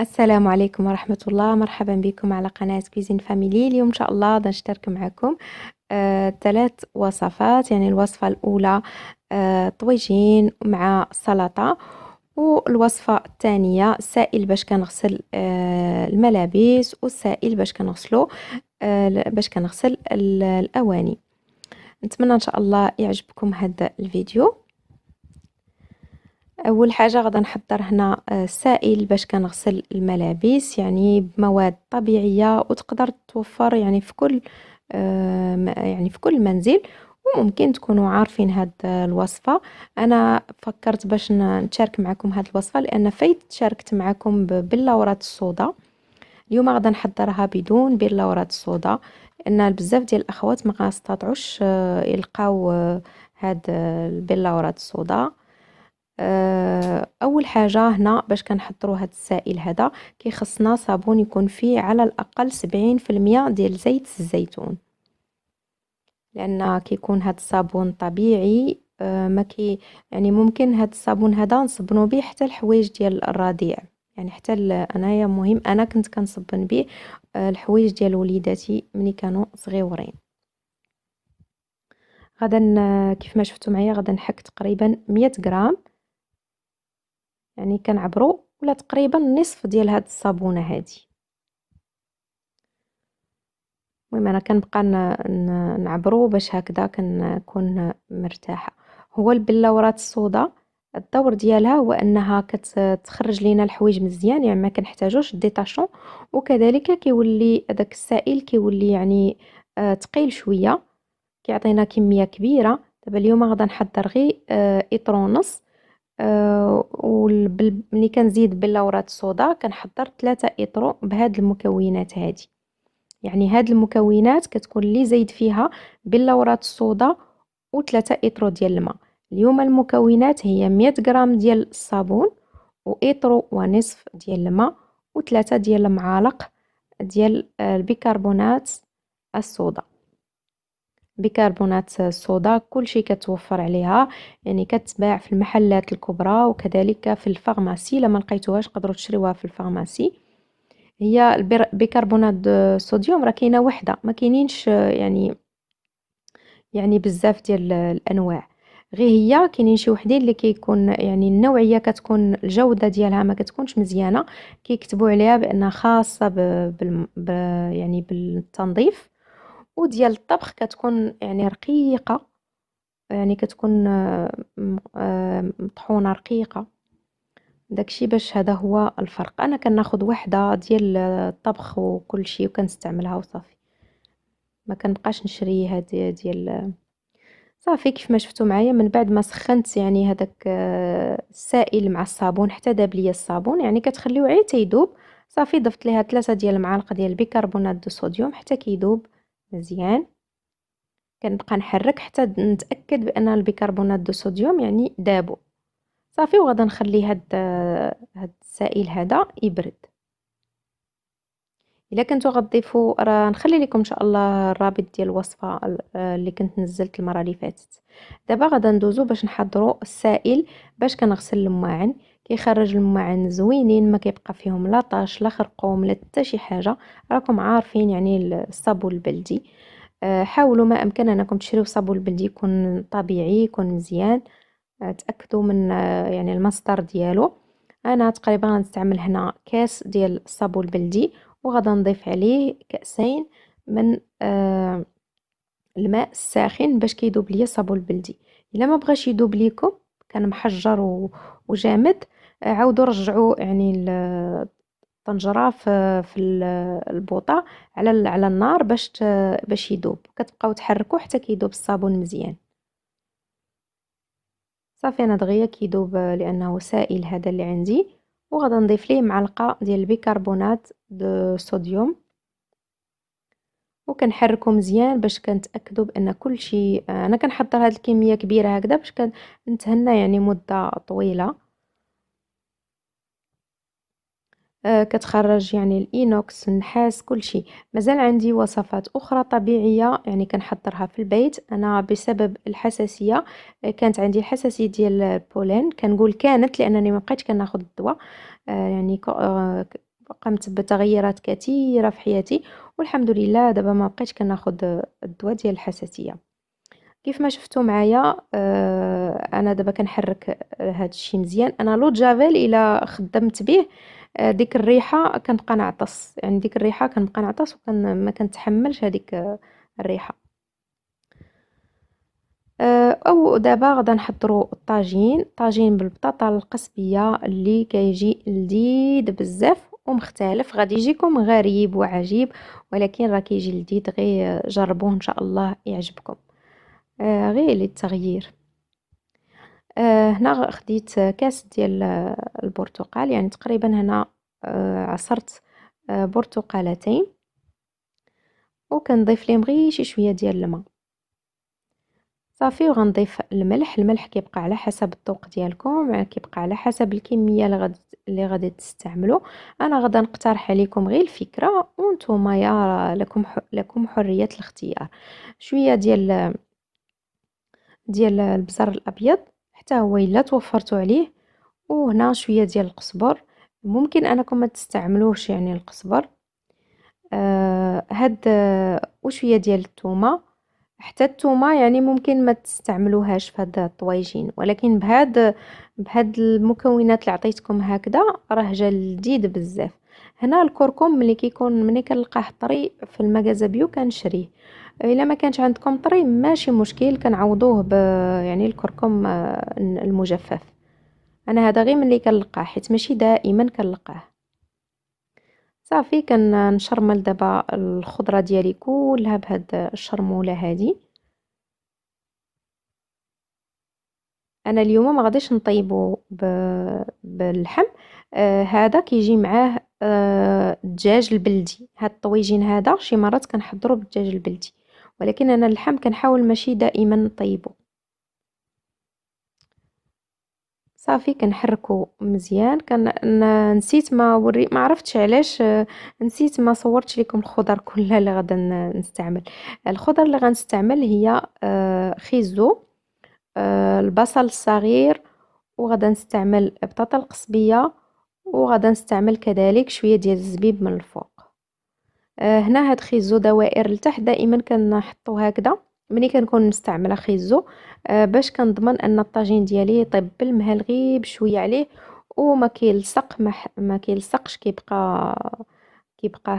السلام عليكم ورحمة الله مرحبا بكم على قناة كويزين فاميلي اليوم إن شاء الله نشترك معكم آه ثلاث وصفات يعني الوصفة الأولى آه طويجين مع سلطة والوصفة الثانية السائل باش كنغسل آه الملابس والسائل باش كنغسلو آه باش كنغسل الأواني نتمنى إن شاء الله يعجبكم هذا الفيديو اول حاجه غادي نحضر هنا آه، سائل باش كنغسل الملابس يعني بمواد طبيعيه وتقدر توفر يعني في كل آه، يعني في كل منزل وممكن تكونوا عارفين هاد الوصفه انا فكرت باش نشارك معكم هاد الوصفه لان فايت شاركت معكم باللورات الصودا اليوم غادي نحضرها بدون بلورات الصودا لان بزاف ديال الاخوات ما استطاعوش آه، يلقاو هاد بلورات الصودا آه، اول حاجه هنا باش كنحضروا هذا السائل هذا كيخصنا صابون يكون فيه على الاقل 70% ديال زيت الزيتون لان كيكون هذا الصابون طبيعي آه، ما كي يعني ممكن هذا الصابون هذا نصبنوا به حتى الحوايج ديال الرضيع يعني حتى انايا مهم انا كنت كنصبن به آه، الحوايج ديال وليداتي ملي كانوا صغيورين غدا كيف ما شفتوا معايا غدا نحك تقريبا 100 غرام يعني كنعبروا ولا تقريبا نصف ديال هاد الصابونه هادي المهم انا كنبقى نعبرو باش هكذا كنكون مرتاحه هو البلورات السوداء الدور ديالها هو انها كتخرج لينا الحوايج مزيان يعني ما كنحتاجوش ديتاشون وكذلك كيولي داك السائل كيولي يعني آه ثقيل شويه كيعطينا كميه كبيره دابا اليوم غادا نحضر غير آه اطر ونص وملي كنزيد بلورات الصودا كنحضر ثلاثة اطرو بهاد المكونات هادي يعني هاد المكونات كتكون لي زايد فيها بلورات الصودا وثلاثة اطرو ديال الماء اليوم المكونات هي مية غرام ديال الصابون واطرو ونصف ديال الماء وثلاثة ديال المعالق ديال آه، البيكربونات الصودا بيكربونات الصودا كلشي كتوفر عليها يعني كتباع في المحلات الكبرى وكذلك في الفارماسي لما لقيتوهاش قدروا تشريوها في الفارماسي هي بيكربونات الصوديوم راه كاينه وحده ما كاينينش يعني يعني بزاف ديال الانواع غير هي كاينين شي وحدين اللي كيكون يعني النوعيه كتكون الجوده ديالها ما كتكونش مزيانه كيكتبوا عليها بانها خاصه ب... بال... يعني بالتنظيف وديال الطبخ كتكون يعني رقيقه يعني كتكون مطحونه آه، آه، رقيقه داكشي باش هذا هو الفرق انا كناخذ وحده ديال الطبخ وكل شيء وكنستعملها وصافي ما كنبقاش نشري هذه ديال صافي كيف ما شفتوا معايا من بعد ما سخنت يعني هذاك آه، السائل مع الصابون حتى داب ليا الصابون يعني كتخليو عي تيدوب صافي ضفت ليها ثلاثة ديال المعالق ديال بيكربونات دو صوديوم حتى كيذوب مزيان كنبقى نحرك حتى نتاكد بان البيكربونات دو صوديوم يعني دابو صافي وغادي نخلي هاد هاد السائل هذا يبرد الا كنتو غتضيفوا راه نخلي لكم ان شاء الله الرابط ديال الوصفه اللي كنت نزلت المره اللي فاتت دابا غادي ندوزو باش نحضروا السائل باش كنغسل الماعن كيخرج المعان زوينين ما كيبقى فيهم لا طاش لا خرقوم لا حتى شي حاجه راكم عارفين يعني الصابون البلدي أه حاولوا ما امكن انكم تشريو صابون البلدي يكون طبيعي يكون مزيان أه تاكدوا من أه يعني المصدر ديالو انا تقريبا غنستعمل هنا كاس ديال الصابون البلدي وغادي نضيف عليه كاسين من آه، الماء الساخن باش كيذوب ليا الصابون البلدي الا ما بغاش يذوب ليكم كان محجر وجامد عاودوا رجعوا يعني الطنجره في في البوطه على على النار باش باش يذوب كتبقاو تحركوا حتى كيذوب الصابون مزيان صافي انا دغيا كيذوب لانه سائل هذا اللي عندي وغادا نضيف ليه معلقه ديال البيكربونات دو صوديوم وكنحركو مزيان باش كنتاكدوا بان كلشي انا كنحضر هاد الكميه كبيره هكذا باش كنتهنى يعني مده طويله آه، كتخرج يعني الإينوكس النحاس كل شيء مازال عندي وصفات أخرى طبيعية يعني كنحضرها في البيت أنا بسبب الحساسية آه، كانت عندي الحساسية ديال البولين كنقول كانت لأنني ما بقيتش كناخد الدواء آه، يعني قمت بتغييرات كثيرة في حياتي والحمد لله دابا ما بقيتش كناخد الدواء ديال الحساسية كيف ما شفتوا معايا انا دابا كنحرك هذا الشيء مزيان انا لو جافيل الا خدمت به آه، ديك الريحه كنبقى نعطس يعني ديك الريحه كنبقى نعطس وكان ما كنتحملش هذيك آه، الريحه آه، او دابا غدا نحضروا الطاجين طاجين بالبطاطا القصبيه اللي كيجي لذيذ بزاف ومختلف غادي يجيكم غريب وعجيب ولكن راه كيجي لذيذ غير جربوه ان شاء الله يعجبكم غير للتغيير آه، هنا خديت كاس ديال آه، البرتقال يعني تقريبا هنا آه، عصرت برتقالتين وكنضيف لهم غير شي شويه ديال الماء صافي وغنضيف الملح الملح كيبقى على حسب الذوق ديالكم كيبقى على حسب الكميه اللي غادي اللي غادي تستعملوا انا غدا نقترح عليكم غير الفكره وانتم يا لكم لكم حريه الاختيار شويه ديال ديال البزر الابيض حتى هو الا توفرتو عليه وهنا شويه ديال القزبر ممكن انكم ما تستعملوش يعني القزبر آه هاد آه وشويه ديال الثومه حتى الثومه يعني ممكن ما تستعملوهاش في هاد الطويجين ولكن بهاد بهاد المكونات اللي عطيتكم هكذا راه جا لذيذ بزاف هنا الكركم ملي كيكون ملي كنلقاه طري في المغازه بيو كنشريه الا ما كانش عندكم طري ماشي مشكل كنعوضوه ب يعني الكركم آه، المجفف انا هذا غير ملي كنلقاه حيت ماشي دائما كنلقاه صافي كنشرمل دابا الخضره ديالي كلها بهاد الشرموله هذه انا اليوم ما غاديش نطيبو باللحم آه هذا كيجي معاه آه الدجاج البلدي هاد الطويجين هذا شي مرات كنحضرو بالدجاج البلدي ولكن أنا اللحم كنحاول ماشي دائما نطيبو صافي كنحركو مزيان كان نسيت ما وري ما عرفتش علاش نسيت ما صورتش لكم الخضر كلها اللي غدا نستعمل الخضر اللي غنستعمل هي آه، خيزو آه، البصل الصغير وغدا نستعمل بطاطا القصبيه وغدا نستعمل كذلك شويه ديال الزبيب من الفوق آه، هنا هاد خيزو دوائر لتحت دائما كنحطو هكذا ملي كنكون مستعمله خيزو آه، باش كنضمن ان الطاجين ديالي يطيب بالمهل غير بشويه عليه وما كيلصق ما, ما كيلصقش كيبقى كيبقى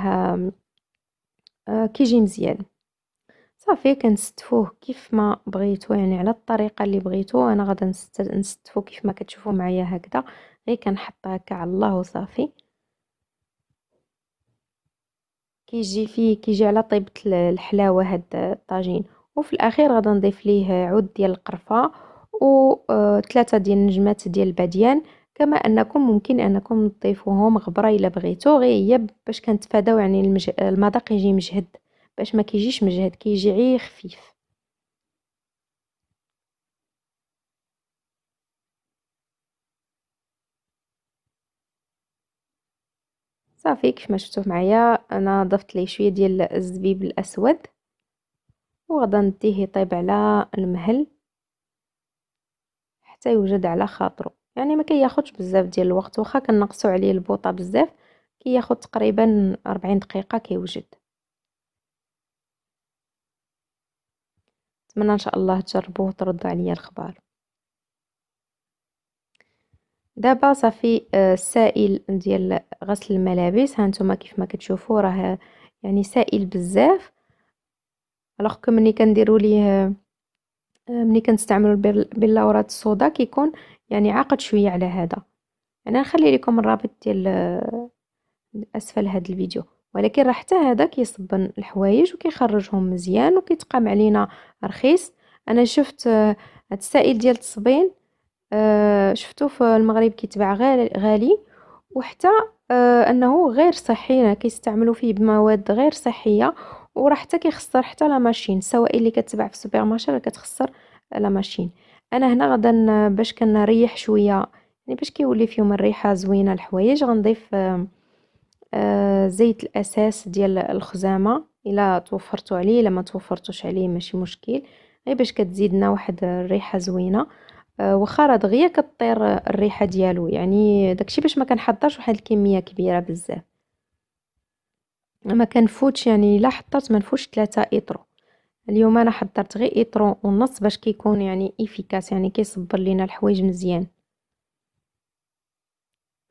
آه، كيجي مزيان صافي كنستفوه كيف ما بغيتو يعني على الطريقه اللي بغيتو انا غادا نستفو كيف ما كتشوفوا معايا هكذا غير كنحط هكا على الله وصافي كيجي فيه كيجي على طيبه الحلاوه هاد الطاجين وفي الاخير غادي نضيف ليه عود ديال القرفه وثلاثه آه، ديال النجمات ديال الباديان كما انكم ممكن انكم تضيفوهم غبره الا بغيتو غير هي باش كنتفاداو يعني المذاق يجي مجهد باش ما كيجيش مجهد كيجي عي خفيف صافي كيف ما معايا انا ضفت ليه شويه ديال الزبيب الاسود وغدا نديه يطيب على المهل حتى يوجد على خاطرو يعني ما كياخذش بزاف ديال الوقت واخا كنقصوا عليه البوطه بزاف كياخذ تقريبا 40 دقيقه كيوجد نتمنى ان شاء الله تجربوه وتردوا عليا الخبر دابا صافي آه، السائل ديال غسل الملابس هانتوما كيف ما كتشوفوا راه يعني سائل بزاف الوغ كو ملي كنديروا ليه آه، ملي كنستعملوا بلاورات الصودا كيكون يعني عاقد شويه على هذا انا نخلي لكم الرابط ديال آه، اسفل هذا الفيديو ولكن راه حتى هذا كيصبن الحوايج وكيخرجهم مزيان وكيتقام علينا رخيص انا شفت هذا السائل ديال التصبين آه شفتو في المغرب كيتباع غالي وحتى آه انه غير صحي كيستعملوا فيه بمواد غير صحيه وراه حتى كيخسر حتى لا ماشين سواء اللي كتباع في السوبر مارشي راه كتخسر لا ماشين انا هنا غدا باش كنريح شويه يعني باش كيولي فيهم الريحه زوينه الحوايج غنضيف آه،, آه زيت الاساس ديال الخزامه الا توفرتو عليه الا ما توفرتوش عليه ماشي مشكل غير باش كتزيدنا واحد الريحه زوينه وخا راه دغيا كطير الريحه ديالو يعني داكشي باش ما كنحضرش واحد الكميه كبيره بزاف ما كنفوتش يعني الا حطيت ما نفوتش ثلاثة اطرو اليوم انا حضرت غير اطرو ونص باش كيكون يعني افيكاس يعني كيصبر لينا الحوايج مزيان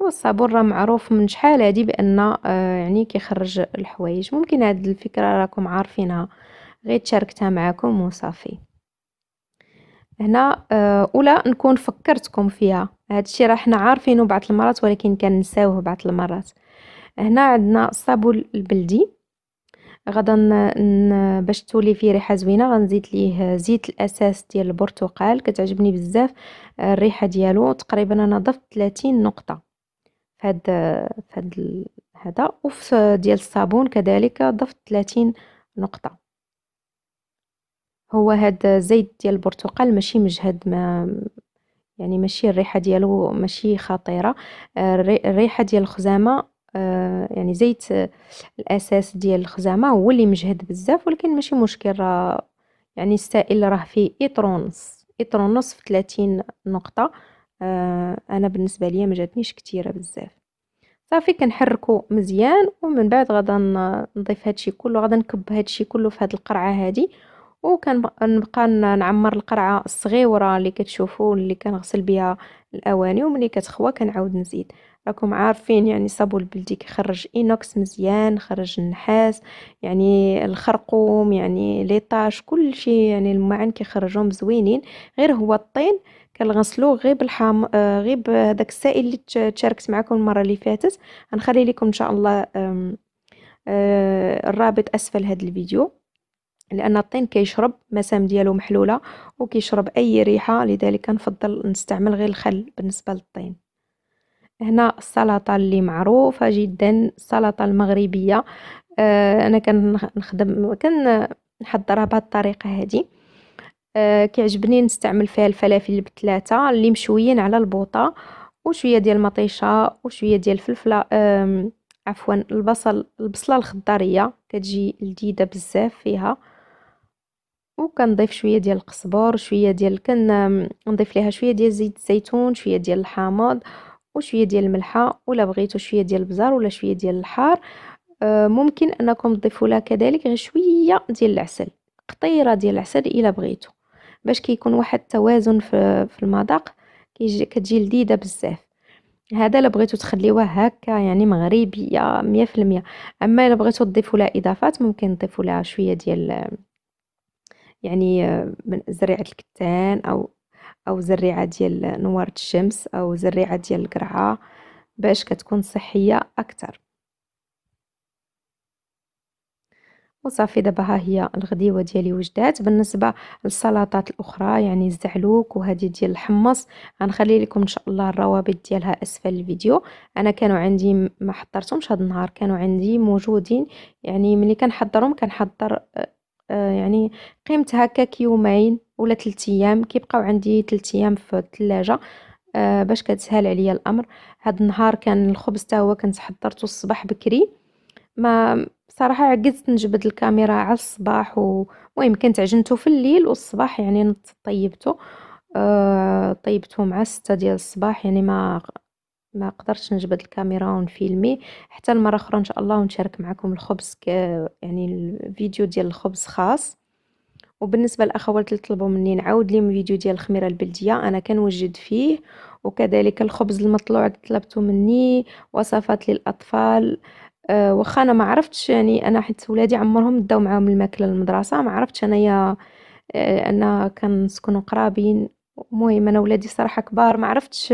والصابون راه معروف من شحال هادي بان آه، يعني كيخرج الحوايج ممكن هاد الفكره راكم عارفينها غير تشاركتها معكم وصافي هنا آه، أولى نكون فكرتكم فيها هذا الشيء راه حنا عارفينه بعض المرات ولكن كنساوه بعض المرات هنا عندنا الصابون البلدي غدا باش تولي فيه ريحه زوينه غنزيد ليه زيت الاساس ديال البرتقال كتعجبني بزاف آه، الريحه ديالو تقريبا انا ضفت 30 نقطه فهاد فهاد هذا وفي ديال الصابون كذلك ضفت 30 نقطه هو هاد الزيت ديال البرتقال ماشي مجهد ما يعني ماشي الريحه ديالو ماشي خطيره الريحه ديال الخزامه آه، يعني زيت الاساس ديال الخزامه هو اللي مجهد بزاف ولكن ماشي مشكل راه يعني السائل راه فيه اطر ونص اطر ونص في 30 نقطه آه، انا بالنسبه ليا ما جاتنيش كتيره بزاف صافي كنحركو مزيان ومن بعد غادا نضيف هادشي كله غادا نكب هادشي كله في هاد القرعه هادي وكنبقى نعمر القرعه الصغيره اللي كتشوفوا اللي كنغسل بها الاواني وملي كتخوى كنعاود نزيد راكم عارفين يعني الصابون البلدي كيخرج اينوكس مزيان خرج النحاس يعني الخرقوم يعني ليطاج كل شيء يعني المعن كيخرجهم زوينين غير هو الطين كنغسلو غير بالحام آه، غير بهذاك السائل اللي تشاركت معكم المره اللي فاتت غنخلي لكم ان شاء الله آه، الرابط اسفل هذا الفيديو لان الطين كيشرب مسام ديالو محلوله وكيشرب اي ريحه لذلك كنفضل نستعمل غير الخل بالنسبه للطين هنا السلطه اللي معروفه جدا السلطه المغربيه آه، انا كنخدم كنحضرها بهذه الطريقه هذه آه، كيعجبني نستعمل فيها الفلافل بثلاثه اللي مشويين على البوطه وشويه ديال المطيشه وشويه ديال الفلفله عفوا البصل البصله الخضاريه كتجي لذيذه بزاف فيها وكنضيف شويه ديال القزبر شويه ديال كن نضيف ليها شويه ديال زيت الزيتون شويه ديال الحامض وشويه ديال الملحه ولا بغيتو شويه ديال البزار ولا شويه ديال الحار آه، ممكن انكم تضيفوا لها كذلك غير شويه ديال العسل قطيره ديال العسل الا بغيتو باش كيكون واحد التوازن في, في المذاق كيجي كتجي لذيذه بزاف هذا الا بغيتو تخليوه هكا يعني مغربيه 100% اما الا بغيتو تضيفوا لها اضافات ممكن تضيفوا لها شويه ديال يعني من زريعة الكتان أو أو زريعة ديال نوار الشمس أو زريعة ديال القرعة باش كتكون صحية أكثر وصافي دابا ها هي الغديوه ديالي وجدات بالنسبه للسلطات الاخرى يعني الزعلوك وهذه ديال الحمص غنخلي لكم ان شاء الله الروابط ديالها اسفل الفيديو انا كانوا عندي ما حضرتهمش هاد النهار كانوا عندي موجودين يعني ملي كنحضرهم كنحضر آه، آه، يعني قيمت هكاك يومين ولا ثلاث ايام كيبقاو عندي ثلاث ايام في الثلاجه آه، باش كتسهل عليا الامر هاد النهار كان الخبز حتى هو كنت حضرته الصباح بكري ما صراحه عجزت نجبد الكاميرا على الصباح ومهم كنت عجنته في الليل والصباح يعني طيبته أه طيبته مع 6 ديال الصباح يعني ما ما قدرتش نجبد الكاميرا ونفيلمي حتى المره اخرى ان شاء الله ونشارك معكم الخبز ك... يعني الفيديو ديال الخبز خاص وبالنسبه لأخوات اللي طلبوا مني نعاود لهم فيديو ديال الخميره البلديه انا كنوجد فيه وكذلك الخبز المطلوع اللي طلبتو مني وصفات للاطفال أه، واخا انا ما عرفتش يعني انا حيت ولادي عمرهم داو معاهم الماكله للمدرسه ما عرفتش انايا أه انا كنسكنوا قرابين المهم انا ولادي صراحه كبار ما عرفتش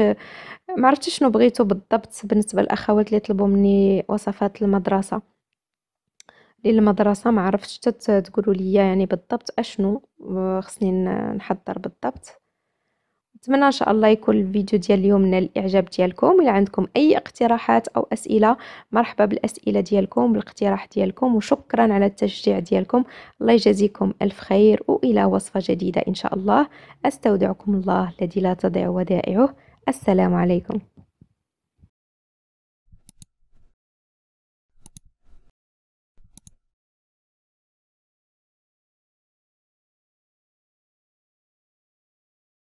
ما عرفتش شنو بغيتو بالضبط بالنسبه للاخوات اللي طلبوا مني وصفات المدرسه للمدرسه ما عرفتش تقولوا لي يعني بالضبط اشنو خصني نحضر بالضبط نتمنى ان شاء الله يكون الفيديو ديال اليوم نال الاعجاب ديالكم الى عندكم اي اقتراحات او اسئله مرحبا بالاسئله ديالكم بالاقتراح ديالكم وشكرا على التشجيع ديالكم الله يجازيكم الف خير والى وصفه جديده ان شاء الله استودعكم الله الذي لا تضيع ودائعه السلام عليكم